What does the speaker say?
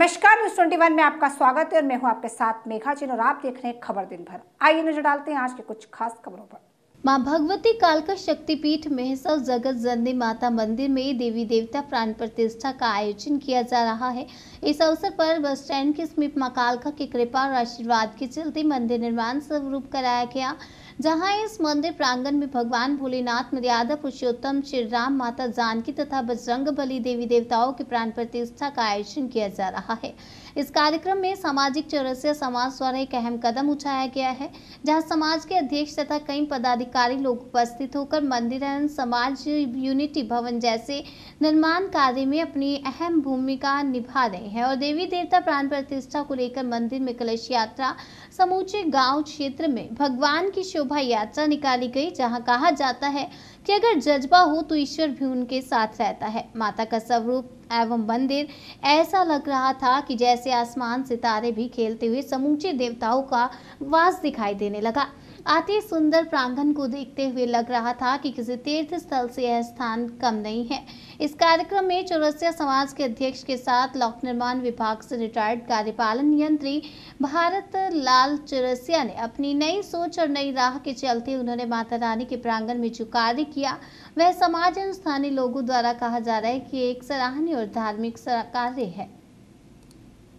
नमस्कार news twenty में आपका स्वागत है और मैं हूं आपके साथ मेघा चिन्ह और आप देख रहे हैं खबर दिन भर आइए नजर डालते हैं आज के कुछ खास खबरों पर मां भगवती कालका शक्तिपीठ में जगत जननी माता मंदिर में देवी देवता प्राण प्रतिष्ठा का आयोजन किया जा रहा है इस अवसर पर बस स्टैंड के समीप मां कालका की कृपा और आशीर्वाद के चलते मंदिर निर्माण स्वरूप कराया गया जहां इस मंदिर प्रांगण में भगवान भोलेनाथ मर्यादा पुरुषोत्तम श्री राम माता जानकी तथा बजरंग बली देवी देवताओं की प्राण प्रतिष्ठा का आयोजन किया जा रहा है इस कार्यक्रम में सामाजिक चौरसिया समाज द्वारा एक अहम कदम उठाया गया है जहाँ समाज के अध्यक्ष तथा कई पदाधिकारी अधिकारी लोग उपस्थित होकर मंदिर एवं समाज यूनिटी भवन जैसे निर्माण कार्य में अपनी अहम भूमिका निभा रहे हैं और देवी देवता प्राण प्रतिष्ठा को लेकर मंदिर में कलश यात्रा समूचे गांव क्षेत्र में भगवान की शोभा यात्रा निकाली गई जहां कहा जाता है कि अगर जज्बा हो तो ईश्वर भी उनके साथ रहता है माता का स्वरूप एवं मंदिर ऐसा लग रहा था कि जैसे आसमान सितारे भी खेलते हुए समूचे देवताओं का वास दिखाई देने लगा अति सुंदर प्रांगण को देखते हुए लग रहा था कि किसी तीर्थ स्थल से यह स्थान कम नहीं है इस कार्यक्रम में चौरसिया समाज के अध्यक्ष के साथ लोक निर्माण विभाग से रिटायर्ड कार्यपालन यंत्री भारत लाल चौरसिया ने अपनी नई सोच और नई राह के चलते उन्होंने माता रानी के प्रांगण में जो कार्य किया वह समाज और स्थानीय लोगों द्वारा कहा जा रहा है कि एक सराहनीय और धार्मिक कार्य है